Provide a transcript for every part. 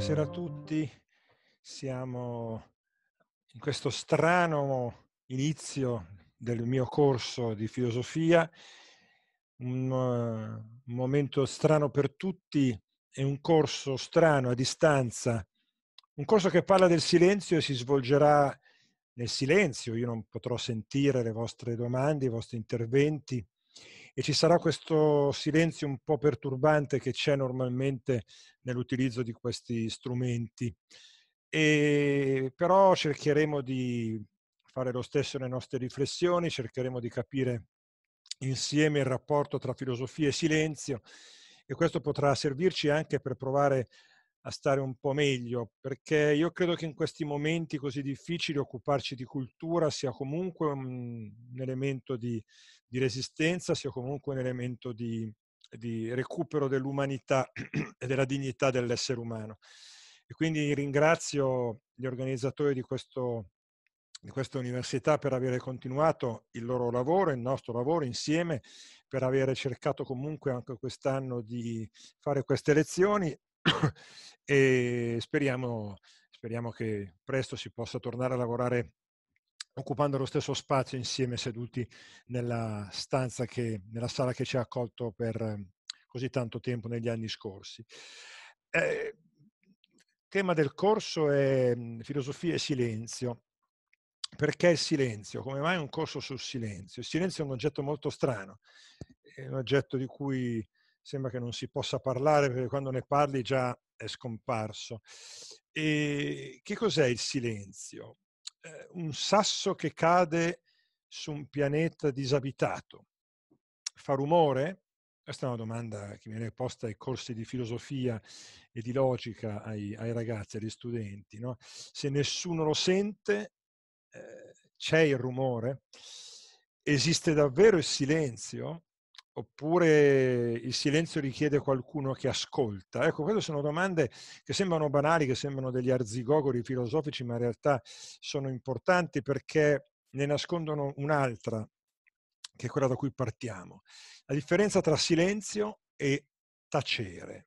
Buonasera a tutti, siamo in questo strano inizio del mio corso di filosofia, un, momento strano per tutti è un corso strano a distanza, un corso che parla del silenzio e si svolgerà nel silenzio, io non potrò sentire le vostre domande, i vostri interventi, e ci sarà questo silenzio un po' perturbante che c'è normalmente nell'utilizzo di questi strumenti. E però cercheremo di fare lo stesso nelle nostre riflessioni, cercheremo di capire insieme il rapporto tra filosofia e silenzio e questo potrà servirci anche per provare a stare un po' meglio, perché io credo che in questi momenti così difficili occuparci di cultura sia comunque un, elemento di, di, resistenza, sia comunque un elemento di, di recupero dell'umanità e della dignità dell'essere umano. E quindi ringrazio gli organizzatori di, questo, di questa università per aver continuato il loro lavoro, il nostro lavoro insieme, per aver cercato comunque anche quest'anno di fare queste lezioni e speriamo, speriamo che presto si possa tornare a lavorare occupando lo stesso spazio insieme seduti nella stanza che, nella sala che ci ha accolto per così tanto tempo negli anni scorsi. Eh, tema del corso è mm, filosofia e silenzio. Perché il silenzio? Come mai un corso sul silenzio? Il silenzio è un oggetto molto strano, è un oggetto di cui sembra che non si possa parlare perché quando ne parli già è scomparso. E che cos'è il silenzio? Eh, un sasso che cade su un pianeta disabitato. Fa rumore? Questa è una domanda che viene posta ai corsi di filosofia e di logica ai, ai ragazzi, agli studenti. No? Se nessuno lo sente, eh, c'è il rumore? Esiste davvero il silenzio? oppure il silenzio richiede qualcuno che ascolta? Ecco, queste sono domande che sembrano banali, che sembrano degli arzigogori filosofici, ma in realtà sono importanti perché ne nascondono un'altra, che è quella da cui partiamo. La differenza tra silenzio e tacere.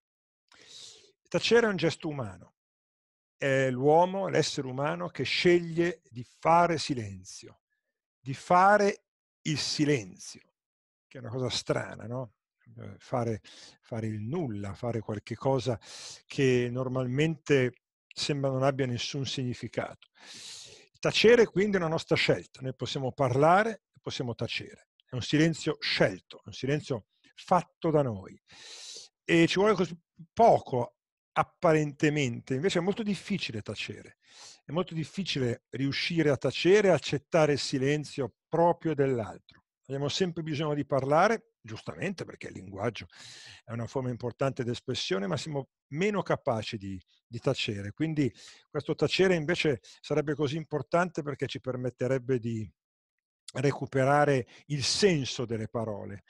Tacere è un gesto umano, è l'uomo, l'essere umano che sceglie di fare silenzio, di fare il silenzio che è una cosa strana, no? Eh, fare, fare il nulla, fare qualche cosa che normalmente sembra non abbia nessun significato. Tacere quindi è una nostra scelta, noi possiamo parlare, possiamo tacere. È un silenzio scelto, un silenzio fatto da noi. E ci vuole così poco apparentemente, invece è molto difficile tacere, è molto difficile riuscire a tacere e accettare il silenzio proprio dell'altro abbiamo sempre bisogno di parlare, giustamente perché il linguaggio è una forma importante di espressione, ma siamo meno capaci di, di, tacere. Quindi questo tacere invece sarebbe così importante perché ci permetterebbe di recuperare il senso delle parole,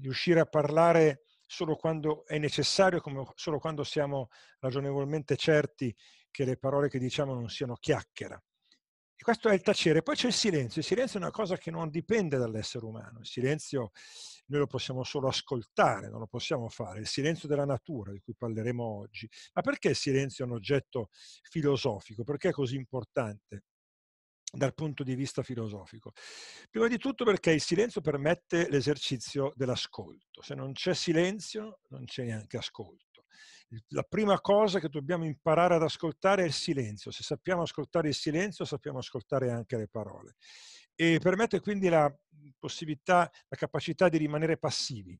riuscire mm, a parlare solo quando è necessario, solo quando siamo ragionevolmente certi che le parole che diciamo non siano chiacchiera. E questo è il tacere. Poi c'è il silenzio. Il silenzio è una cosa che non dipende dall'essere umano. Il silenzio noi lo possiamo solo ascoltare, non lo possiamo fare. Il silenzio della natura, di cui parleremo oggi. Ma perché il silenzio è un oggetto filosofico? Perché è così importante? dal punto di vista filosofico. Prima di tutto perché il silenzio permette l'esercizio dell'ascolto. Se non c'è silenzio non c'è neanche ascolto. La prima cosa che dobbiamo imparare ad ascoltare è il silenzio. Se sappiamo ascoltare il silenzio, sappiamo ascoltare anche le parole. E permette quindi la mhmm, possibilità, la capacità di rimanere passivi,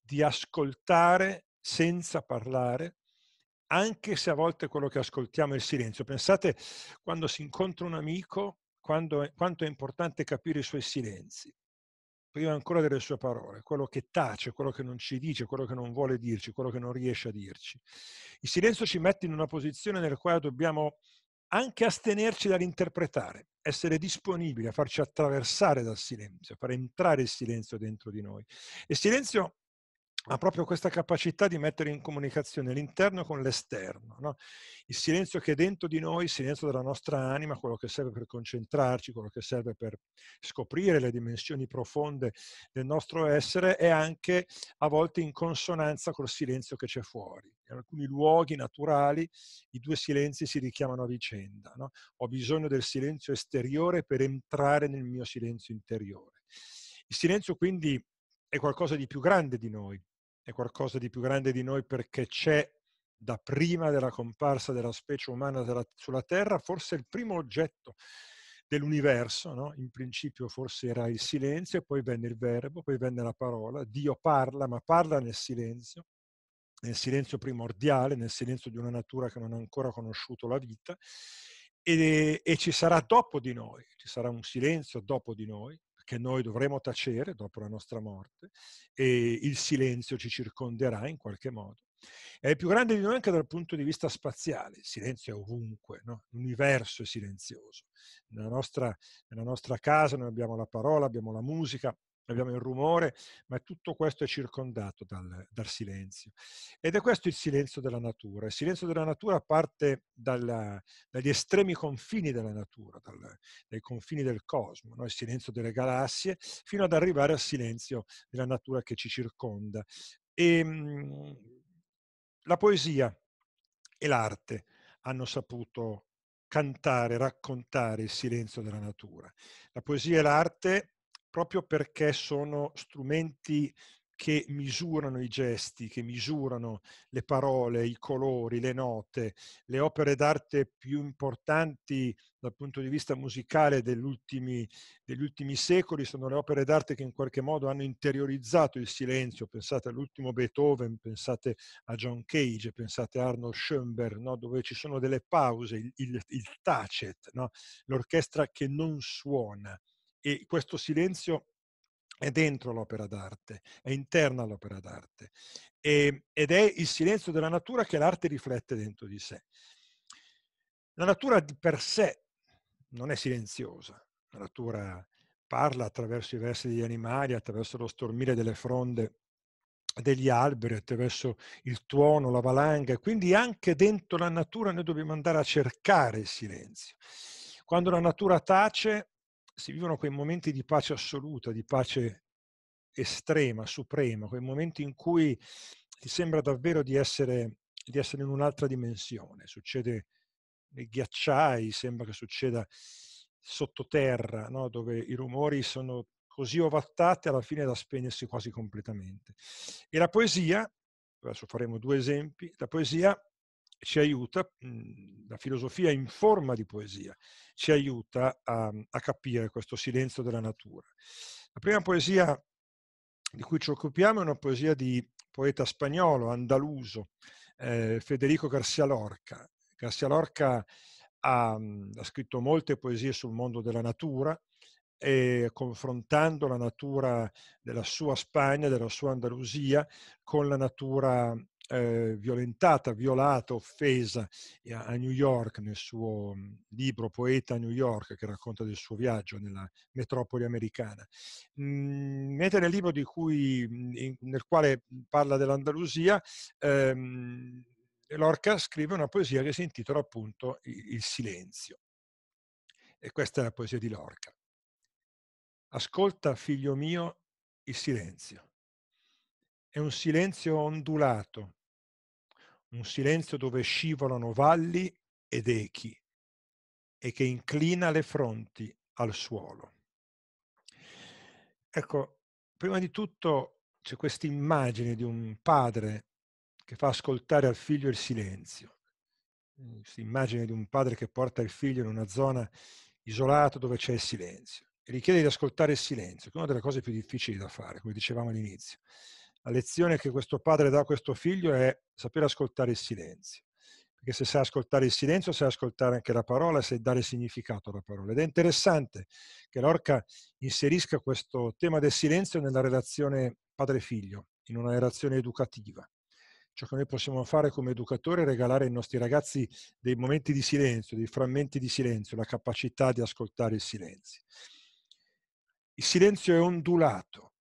di ascoltare senza parlare, anche se a volte quello che ascoltiamo è il silenzio. Pensate quando si incontra un amico, quando, quanto è importante capire i suoi silenzi prima ancora delle sue parole, quello che tace, quello che non ci dice, quello che non vuole dirci, quello che non riesce a dirci. Il silenzio ci mette in una posizione nella quale dobbiamo anche astenerci dall'interpretare, essere disponibili a farci attraversare dal silenzio, a far entrare il silenzio dentro di noi. E silenzio ha proprio questa capacità di mettere in comunicazione l'interno con l'esterno, no? il silenzio che è dentro di noi, il silenzio della nostra anima, quello che serve per concentrarci, quello che serve per scoprire le dimensioni profonde del nostro essere, è anche a volte in consonanza col silenzio che c'è fuori. In alcuni luoghi naturali i due silenzi si richiamano a vicenda. No? Ho bisogno del silenzio esteriore per entrare nel mio silenzio interiore. Il silenzio quindi è qualcosa di più grande di noi, è qualcosa di più grande di noi perché c'è da prima della comparsa della specie umana sulla Terra, forse il primo oggetto dell'universo, no? in principio forse era il silenzio, poi venne il verbo, poi venne la parola, Dio parla, ma parla nel silenzio, nel silenzio primordiale, nel silenzio di una natura che non ha ancora conosciuto la vita, e, e ci sarà dopo di noi, ci sarà un silenzio dopo di noi, che noi dovremo tacere dopo la nostra morte e il silenzio ci circonderà in qualche modo. È più grande di noi anche dal punto di vista spaziale, il silenzio è ovunque, no? l'universo è silenzioso. Nella nostra, nella nostra casa noi abbiamo la parola, abbiamo la musica, abbiamo il rumore, ma tutto questo è circondato dal, dal, silenzio. Ed è questo il silenzio della natura. Il silenzio della natura parte dalla, dagli estremi confini della natura, dal, dai confini del cosmo, no? il silenzio delle galassie, fino ad arrivare al silenzio della natura che ci circonda. E, ehm, la poesia e l'arte hanno saputo cantare, raccontare il silenzio della natura. La poesia e l'arte proprio perché sono strumenti che misurano i gesti, che misurano le parole, i colori, le note, le opere d'arte più importanti dal punto di vista musicale degli ultimi, degli ultimi secoli sono le opere d'arte che in qualche modo hanno interiorizzato il silenzio. Pensate all'ultimo Beethoven, pensate a John Cage, pensate a Arnold Schoenberg, no? dove ci sono delle pause, il, il, il tacet, no? l'orchestra che non suona e questo silenzio è dentro l'opera d'arte, è interna all'opera d'arte e, ehm, ed è il silenzio della natura che l'arte riflette dentro di sé. La natura di per sé non è silenziosa, la natura parla attraverso i versi degli animali, attraverso lo stormire delle fronde degli alberi, attraverso il tuono, la valanga, quindi anche dentro la natura noi dobbiamo andare a cercare il silenzio. Quando la natura tace, si vivono quei momenti di pace assoluta, di pace estrema, suprema, quei momenti in cui ti sembra davvero di essere, di essere in un'altra dimensione. Succede nei ghiacciai, sembra che succeda sottoterra, no? dove i rumori sono così ovattati alla fine da spegnersi quasi completamente. E la poesia, adesso faremo due esempi, la poesia ci aiuta, mhmm, la filosofia in forma di poesia, ci aiuta a, mhmm, a, capire questo silenzio della natura. La prima poesia di cui ci occupiamo è una poesia di poeta spagnolo, andaluso, eh, Federico Garcia Lorca. Garcia Lorca ha, mhmm, ha scritto molte poesie sul mondo della natura, e confrontando la natura della sua Spagna, della sua Andalusia, con la natura eh, violentata, violata, offesa a New York nel suo libro Poeta a New York che racconta del suo viaggio nella metropoli americana. Mm, mentre nel libro cui, mhmm, in, nel quale parla dell'Andalusia, ehm, Lorca scrive una poesia che si intitola appunto Il silenzio. E questa è la poesia di Lorca. Ascolta, figlio mio, il silenzio è un silenzio ondulato, un silenzio dove scivolano valli ed echi e che inclina le fronti al suolo. Ecco, prima di tutto c'è questa immagine di un padre che fa ascoltare al figlio il silenzio, mm, questa immagine di un padre che porta il figlio in una zona isolata dove c'è il silenzio e gli chiede di ascoltare il silenzio, che è una delle cose più difficili da fare, come dicevamo all'inizio. La lezione che questo padre dà a questo figlio è sapere ascoltare il silenzio, perché se sai ascoltare il silenzio sai ascoltare anche la parola, sai dare significato alla parola. Ed è interessante che Lorca inserisca questo tema del silenzio nella relazione padre-figlio, in una relazione educativa ciò che noi possiamo fare come educatori è regalare ai nostri ragazzi dei momenti di silenzio, dei frammenti di silenzio, la capacità di ascoltare il silenzio. Il silenzio è ondulato,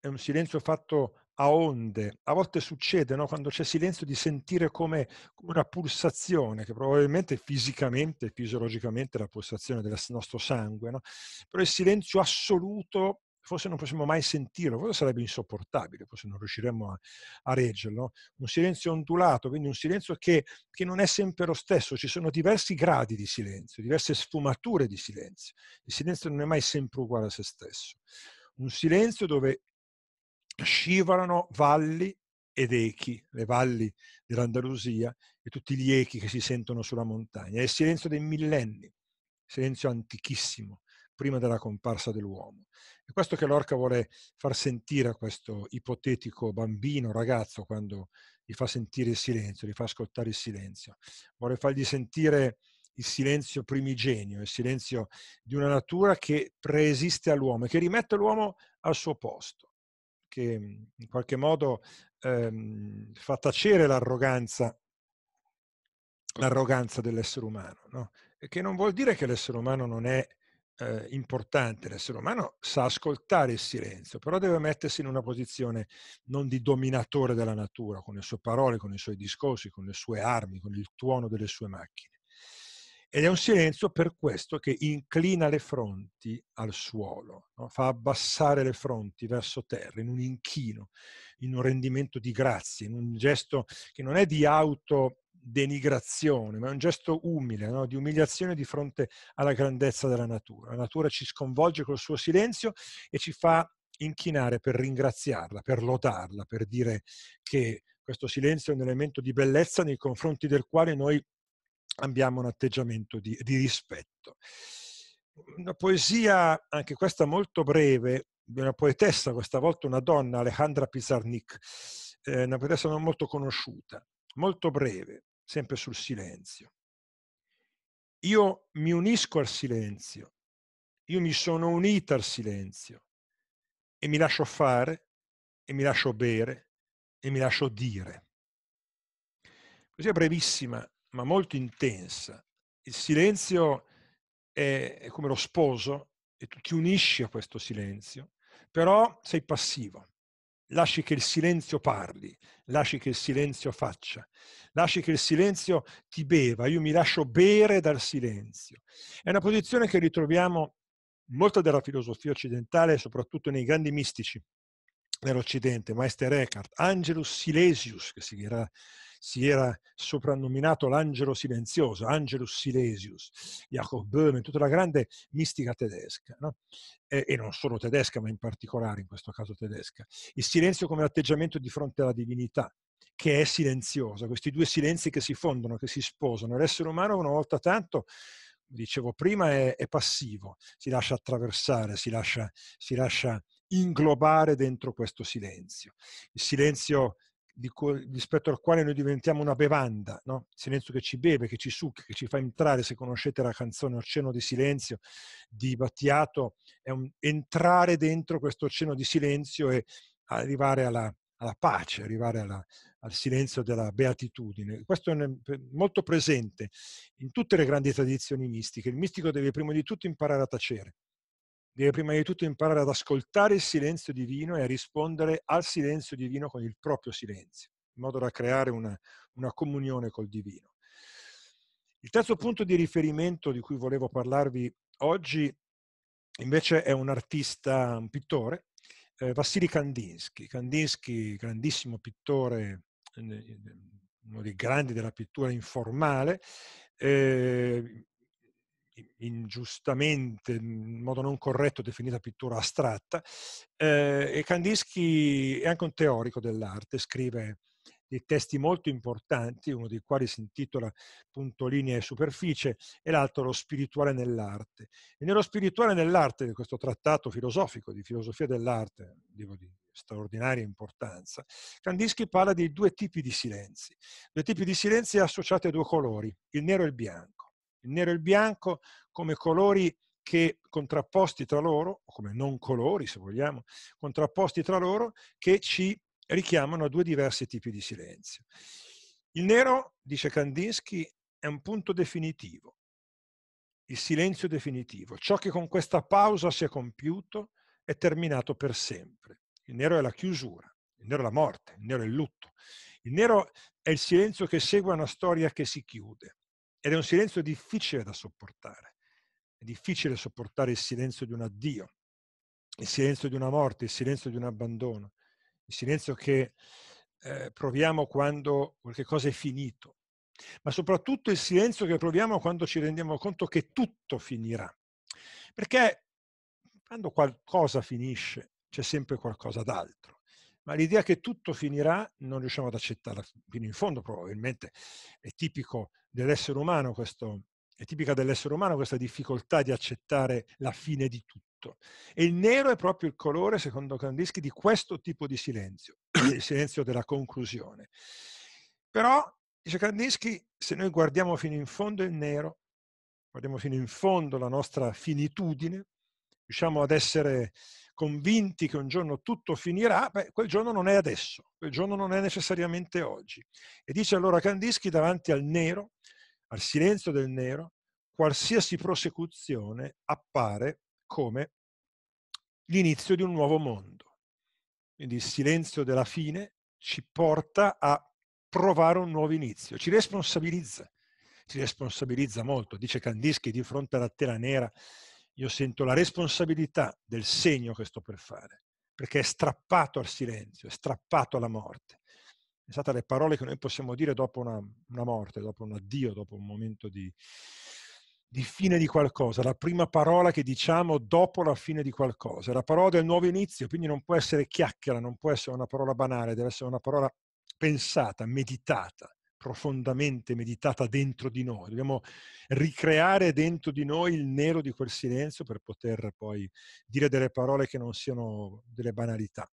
è un silenzio fatto a onde. A volte succede, no? quando c'è silenzio, di sentire come, come, una pulsazione, che probabilmente fisicamente, fisiologicamente è la pulsazione del nostro sangue, no? però il silenzio assoluto forse non possiamo mai sentirlo, forse sarebbe insopportabile, forse non riusciremmo a, a reggerlo. Un silenzio ondulato, quindi un silenzio che, che, non è sempre lo stesso, ci sono diversi gradi di silenzio, diverse sfumature di silenzio. Il silenzio non è mai sempre uguale a se stesso. Un silenzio dove scivolano valli ed echi, le valli dell'Andalusia e tutti gli echi che si sentono sulla montagna. È il silenzio dei millenni, silenzio antichissimo, prima della comparsa dell'uomo. È questo che Lorca vuole far sentire a questo ipotetico bambino, ragazzo, quando gli fa sentire il silenzio, gli fa ascoltare il silenzio. Vuole fargli sentire il silenzio primigenio, il silenzio di una natura che preesiste all'uomo e che rimette l'uomo al suo posto che mhmm, in qualche modo ehm, fa tacere l'arroganza, l'arroganza dell'essere umano, no? che non vuol dire che l'essere umano non è eh, importante, l'essere umano sa ascoltare il silenzio, però deve mettersi in una posizione non di dominatore della natura, con le sue parole, con i suoi discorsi, con le sue armi, con il tuono delle sue macchine. Ed è un silenzio per questo che inclina le fronti al suolo, no? fa abbassare le fronti verso terra in un inchino, in un rendimento di grazie, in un gesto che non è di autodenigrazione, ma è un gesto umile, no? di umiliazione di fronte alla grandezza della natura. La natura ci sconvolge col suo silenzio e ci fa inchinare per ringraziarla, per lodarla, per dire che questo silenzio è un elemento di bellezza nei confronti del quale noi abbiamo un atteggiamento di, di rispetto. Una poesia, anche questa molto breve, di una poetessa, questa volta una donna, Alejandra Pizarnik, eh, una poetessa non molto conosciuta, molto breve, sempre sul silenzio. Io mi unisco al silenzio, io mi sono unita al silenzio e mi lascio fare e mi lascio bere e mi lascio dire. Così è brevissima, ma molto intensa. Il silenzio è, è come lo sposo e tu ti unisci a questo silenzio, però sei passivo. Lasci che il silenzio parli, lasci che il silenzio faccia, lasci che il silenzio ti beva. Io mi lascio bere dal silenzio. È una posizione che ritroviamo molta della filosofia occidentale, soprattutto nei grandi mistici dell'Occidente, Maestro Eckhart, Angelus Silesius, che si dirà si era soprannominato l'angelo silenzioso, Angelus Silesius, Jacob Böhmen, tutta la grande mistica tedesca, no? e, e non solo tedesca, ma in particolare in questo caso tedesca. Il silenzio come atteggiamento di fronte alla divinità, che è silenziosa, questi due silenzi che si fondono, che si sposano. L'essere umano una volta tanto dicevo prima, è, è, passivo, si lascia attraversare, si lascia, si lascia, inglobare dentro questo silenzio. Il silenzio cui, rispetto al quale noi diventiamo una bevanda, no? silenzio che ci beve, che ci succhia, che ci fa entrare, se conoscete la canzone Oceano di Silenzio di Battiato, è un entrare dentro questo oceano di silenzio e arrivare alla, alla pace, arrivare alla, al silenzio della beatitudine. Questo è molto presente in tutte le grandi tradizioni mistiche. Il mistico deve prima di tutto imparare a tacere, deve prima di tutto imparare ad ascoltare il silenzio divino e a rispondere al silenzio divino con il proprio silenzio, in modo da creare una, una comunione col divino. Il terzo punto di riferimento di cui volevo parlarvi oggi invece è un artista, un pittore, eh, Vassili Kandinsky. Kandinsky, grandissimo pittore, eh, uno dei grandi della pittura informale, eh, ingiustamente, in modo non corretto, definita pittura astratta. Eh, e Kandinsky è anche un teorico dell'arte, scrive dei testi molto importanti, uno dei quali si intitola Punto, Linea e Superficie, e l'altro Lo spirituale nell'arte. E nello spirituale nell'arte, questo trattato filosofico di filosofia dell'arte, devo dire, straordinaria importanza, Kandinsky parla di due tipi di silenzi, due tipi di silenzi associati a due colori, il nero e il bianco il nero e il bianco come colori che contrapposti tra loro, o come non colori se vogliamo, contrapposti tra loro, che ci richiamano a due diversi tipi di silenzio. Il nero, dice Kandinsky, è un punto definitivo, il silenzio definitivo. Ciò che con questa pausa si è compiuto è terminato per sempre. Il nero è la chiusura, il nero è la morte, il nero è il lutto. Il nero è il silenzio che segue una storia che si chiude. Ed è un silenzio difficile da sopportare. È difficile sopportare il silenzio di un addio, il silenzio di una morte, il silenzio di un abbandono, il silenzio che eh, proviamo quando qualcosa è finito, ma soprattutto il silenzio che proviamo quando ci rendiamo conto che tutto finirà. Perché quando qualcosa finisce c'è sempre qualcosa d'altro ma l'idea che tutto finirà non riusciamo ad accettarla fino in fondo, probabilmente è tipico dell'essere umano questo, è tipica dell'essere umano questa difficoltà di accettare la fine di tutto. E il nero è proprio il colore, secondo Kandinsky, di questo tipo di silenzio, il silenzio della conclusione. Però, dice Kandinsky, se noi guardiamo fino in fondo il nero, guardiamo fino in fondo la nostra finitudine, riusciamo ad essere convinti che un giorno tutto finirà, beh, quel giorno non è adesso, quel giorno non è necessariamente oggi. E dice allora Kandinsky davanti al nero, al silenzio del nero, qualsiasi prosecuzione appare come l'inizio di un nuovo mondo. Quindi il silenzio della fine ci porta a provare un nuovo inizio, ci responsabilizza, ci responsabilizza molto. Dice Kandinsky di fronte alla tela nera io sento la responsabilità del segno che sto per fare, perché è strappato al silenzio, è strappato alla morte. È stata le parole che noi possiamo dire dopo una, una morte, dopo un addio, dopo un momento di, di fine di qualcosa, la prima parola che diciamo dopo la fine di qualcosa, la parola del nuovo inizio, quindi non può essere chiacchiera, non può essere una parola banale, deve essere una parola pensata, meditata, profondamente meditata dentro di noi, dobbiamo ricreare dentro di noi il nero di quel silenzio per poter poi dire delle parole che non siano delle banalità.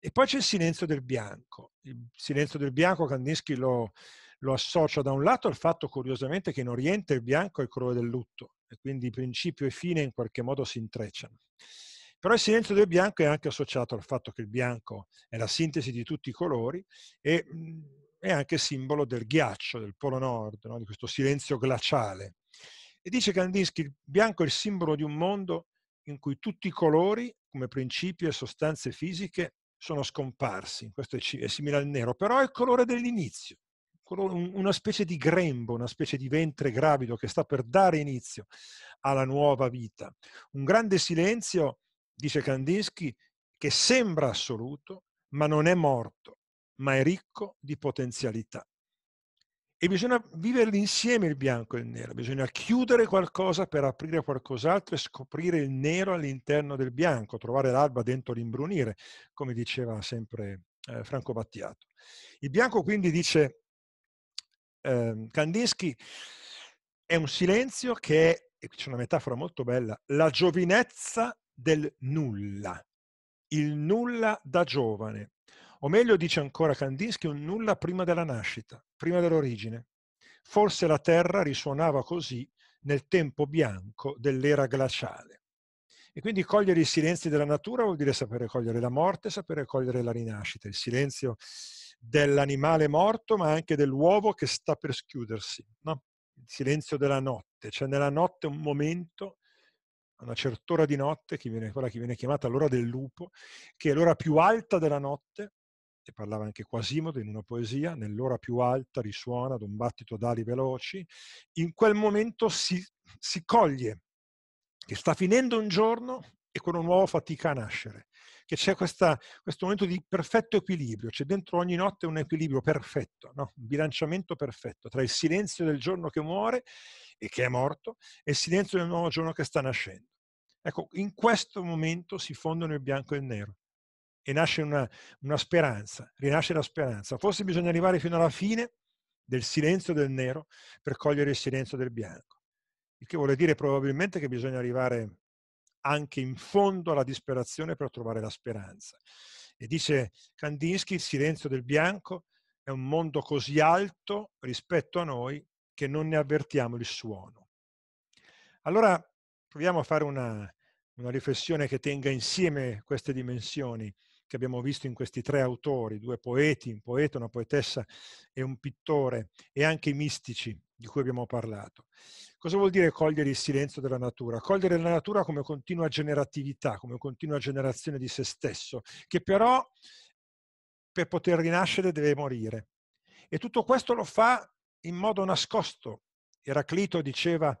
E poi c'è il silenzio del bianco. Il silenzio del bianco Kandinsky lo, lo associa da un lato al fatto curiosamente che in Oriente il bianco è il colore del lutto e quindi principio e fine in qualche modo si intrecciano. Però il silenzio del bianco è anche associato al fatto che il bianco è la sintesi di tutti i colori e è anche simbolo del ghiaccio del Polo Nord, no? di questo silenzio glaciale. E dice Kandinsky, il bianco è il simbolo di un mondo in cui tutti i colori, come principi e sostanze fisiche, sono scomparsi. Questo è simile al nero, però è il colore dell'inizio, una specie di grembo, una specie di ventre gravido che sta per dare inizio alla nuova vita. Un grande silenzio, dice Kandinsky, che sembra assoluto, ma non è morto, ma è ricco di potenzialità. E bisogna vivere insieme il bianco e il nero, bisogna chiudere qualcosa per aprire qualcos'altro e scoprire il nero all'interno del bianco, trovare l'alba dentro l'imbrunire, come diceva sempre eh, Franco Battiato. Il bianco quindi dice eh, Kandinsky è un silenzio che è, e qui c'è una metafora molto bella, la giovinezza del nulla, il nulla da giovane, o meglio dice ancora Kandinsky, un nulla prima della nascita, prima dell'origine. Forse la Terra risuonava così nel tempo bianco dell'era glaciale. E quindi cogliere i silenzi della natura vuol dire sapere cogliere la morte, sapere cogliere la rinascita, il silenzio dell'animale morto, ma anche dell'uovo che sta per schiudersi, no? il silenzio della notte, cioè nella notte un momento, a una certa ora di notte, che viene, quella che viene chiamata l'ora del lupo, che è l'ora più alta della notte, e parlava anche Quasimodo in una poesia, nell'ora più alta risuona ad un battito d'ali veloci, in quel momento si, si coglie che sta finendo un giorno e con una nuova fatica a nascere, che c'è questa, questo momento di perfetto equilibrio, c'è dentro ogni notte un equilibrio perfetto, no? un bilanciamento perfetto tra il silenzio del giorno che muore e che è morto e il silenzio del nuovo giorno che sta nascendo. Ecco, in questo momento si fondono il bianco e il nero e nasce una, una speranza, rinasce la speranza. Forse bisogna arrivare fino alla fine del silenzio del nero per cogliere il silenzio del bianco. Il che vuol dire probabilmente che bisogna arrivare anche in fondo alla disperazione per trovare la speranza. E dice Kandinsky, il silenzio del bianco è un mondo così alto rispetto a noi che non ne avvertiamo il suono. Allora proviamo a fare una, una riflessione che tenga insieme queste dimensioni che abbiamo visto in questi tre autori, due poeti, un poeta, una poetessa e un pittore, e anche i mistici di cui abbiamo parlato. Cosa vuol dire cogliere il silenzio della natura? Cogliere la natura come continua generatività, come continua generazione di se stesso, che però per poter rinascere deve morire. E tutto questo lo fa in modo nascosto. Eraclito diceva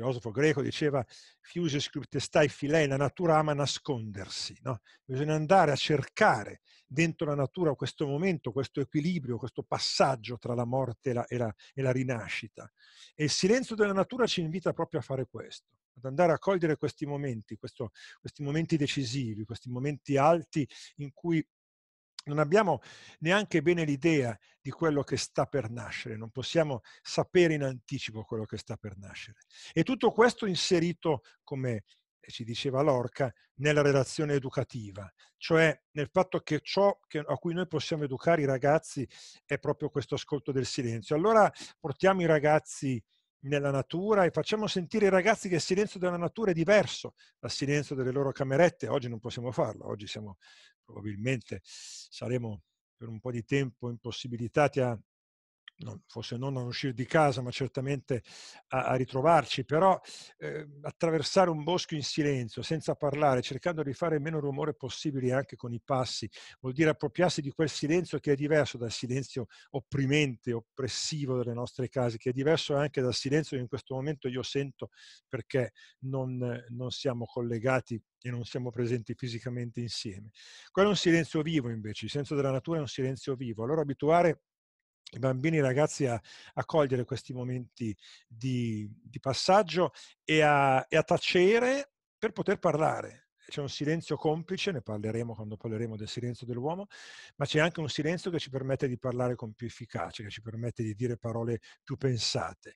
filosofo greco diceva «fiuses scriptestai natura ama nascondersi». No? Bisogna andare a cercare dentro la natura questo momento, questo equilibrio, questo passaggio tra la morte e la, e, la, e la, rinascita. E il silenzio della natura ci invita proprio a fare questo, ad andare a cogliere questi momenti, questo, questi momenti decisivi, questi momenti alti in cui non abbiamo neanche bene l'idea di quello che sta per nascere, non possiamo sapere in anticipo quello che sta per nascere. E tutto questo inserito, come eh, ci diceva Lorca, nella relazione educativa, cioè nel fatto che ciò a cui noi possiamo educare i ragazzi è proprio questo ascolto del silenzio. Allora portiamo i ragazzi nella natura e facciamo sentire ai ragazzi che il silenzio della natura è diverso dal silenzio delle loro camerette. Oggi non possiamo farlo, oggi siamo probabilmente saremo per un po' di tempo impossibilitati a non, forse non a uscire di casa, ma certamente a, a ritrovarci, però eh, attraversare un bosco in silenzio, senza parlare, cercando di fare il meno rumore possibile anche con i passi, vuol dire appropriarsi di quel silenzio che è diverso dal silenzio opprimente, oppressivo delle nostre case, che è diverso anche dal silenzio che in questo momento io sento perché non, non siamo collegati e non siamo presenti fisicamente insieme. Quello è un silenzio vivo invece, il senso della natura è un silenzio vivo. Allora abituare i bambini e i ragazzi a, a cogliere questi momenti di, di passaggio e a, e a tacere per poter parlare c'è un silenzio complice, ne parleremo quando parleremo del silenzio dell'uomo, ma c'è anche un silenzio che ci permette di parlare con più efficacia, che ci permette di dire parole più pensate.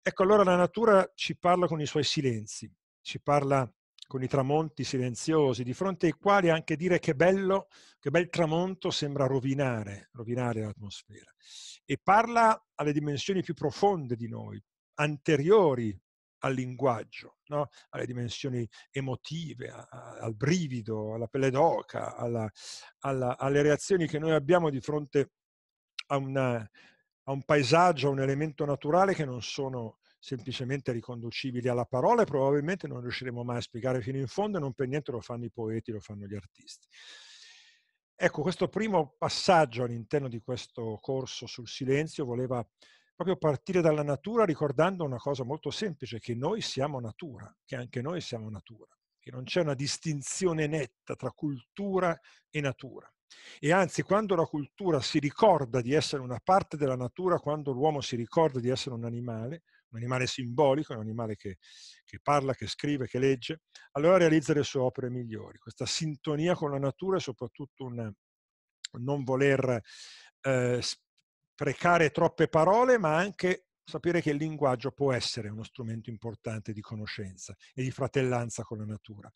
Ecco, allora la natura ci parla con i suoi silenzi, ci parla con i tramonti silenziosi, di fronte ai quali anche dire che bello, che bel tramonto sembra rovinare, rovinare l'atmosfera. E parla alle dimensioni più profonde di noi, anteriori al linguaggio, no? alle dimensioni emotive, a, a, al brivido, alla pelle d'oca, alla, alla, alle reazioni che noi abbiamo di fronte a, una, a un paesaggio, a un elemento naturale che non sono semplicemente riconducibili alla parola e probabilmente non riusciremo mai a spiegare fino in fondo e non per niente lo fanno i poeti, lo fanno gli artisti. Ecco, questo primo passaggio all'interno di questo corso sul silenzio voleva proprio partire dalla natura ricordando una cosa molto semplice, che noi siamo natura, che anche noi siamo natura, che non c'è una distinzione netta tra cultura e natura. E anzi, quando la cultura si ricorda di essere una parte della natura, quando l'uomo si ricorda di essere un animale, un animale simbolico, un animale che, che, parla, che scrive, che legge, allora realizza le sue opere migliori. Questa sintonia con la natura e soprattutto un non voler eh, sprecare troppe parole, ma anche sapere che il linguaggio può essere uno strumento importante di conoscenza e di fratellanza con la natura.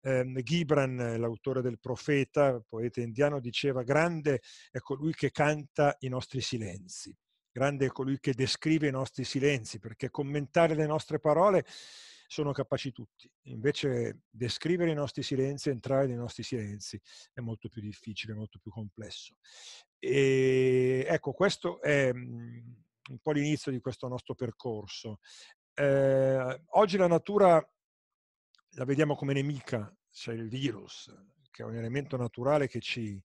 Eh, Gibran, l'autore del Profeta, poeta indiano, diceva grande è colui ecco, che canta i nostri silenzi. Grande è colui che descrive i nostri silenzi, perché commentare le nostre parole sono capaci tutti. Invece descrivere i nostri silenzi, entrare nei nostri silenzi è molto più difficile, molto più complesso. E ecco, questo è mm, un po' l'inizio di questo nostro percorso. Eh, oggi la natura la vediamo come nemica, c'è cioè il virus, che è un elemento naturale che ci,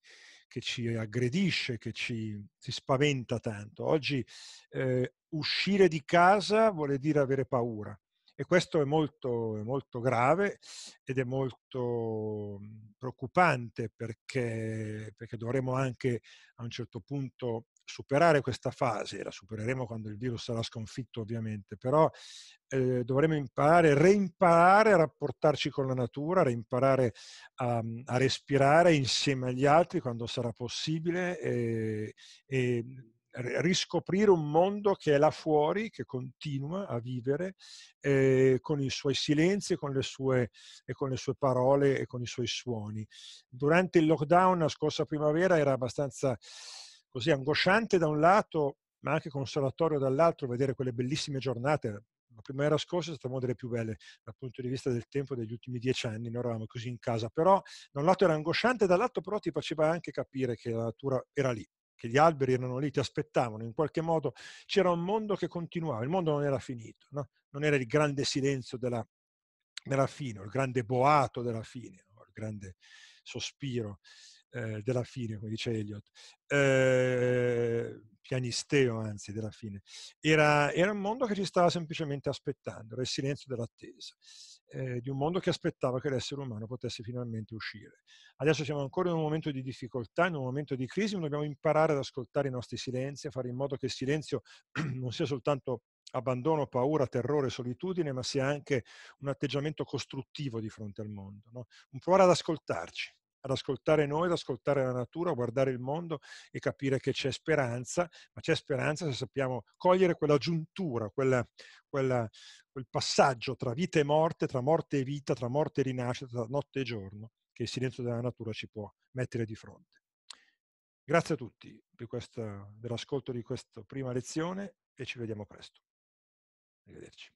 che ci aggredisce, che ci si spaventa tanto. Oggi eh, uscire di casa vuole dire avere paura. E questo è molto, molto grave ed è molto mhmm, preoccupante perché, perché dovremo anche a un certo punto superare questa fase, la supereremo quando il virus sarà sconfitto ovviamente, però eh, dovremo imparare, reimparare a rapportarci con la natura, reimparare a, mhmm, a respirare insieme agli altri quando sarà possibile ehm, e, e mhmm, riscoprire un mondo che è là fuori, che continua a vivere eh, con i suoi silenzi, con le sue, e con le sue parole e con i suoi suoni. Durante il lockdown la scorsa primavera era abbastanza così angosciante da un lato, ma anche consolatorio dall'altro, vedere quelle bellissime giornate, la primavera scorsa è stata una delle più belle dal punto di vista del tempo degli ultimi dieci anni, noi eravamo così in casa, però da un lato era angosciante, dall'altro però ti faceva anche capire che la natura era lì, che gli alberi erano lì, ti aspettavano, in qualche modo c'era un mondo che continuava, il mondo non era finito, no? non era il grande silenzio della, della, fine, il grande boato della fine, no? il grande sospiro eh, della fine, come dice Eliot, eh, pianisteo anzi della fine, era, era un mondo che ci stava semplicemente aspettando, era il silenzio dell'attesa eh, di un mondo che aspettava che l'essere umano potesse finalmente uscire. Adesso siamo ancora in un momento di difficoltà, in un momento di crisi, ma dobbiamo imparare ad ascoltare i nostri silenzi, a fare in modo che il silenzio non sia soltanto abbandono, paura, terrore, solitudine, ma sia anche un atteggiamento costruttivo di fronte al mondo, no? provare ad ascoltarci ad ascoltare noi, ad ascoltare la natura, a guardare il mondo e capire che c'è speranza, ma c'è speranza se sappiamo cogliere quella giuntura, quella, quella, quel passaggio tra vita e morte, tra morte e vita, tra morte e rinascita, tra notte e giorno, che il silenzio della natura ci può mettere di fronte. Grazie a tutti questa, dell'ascolto di questa prima lezione e ci vediamo presto. Arrivederci.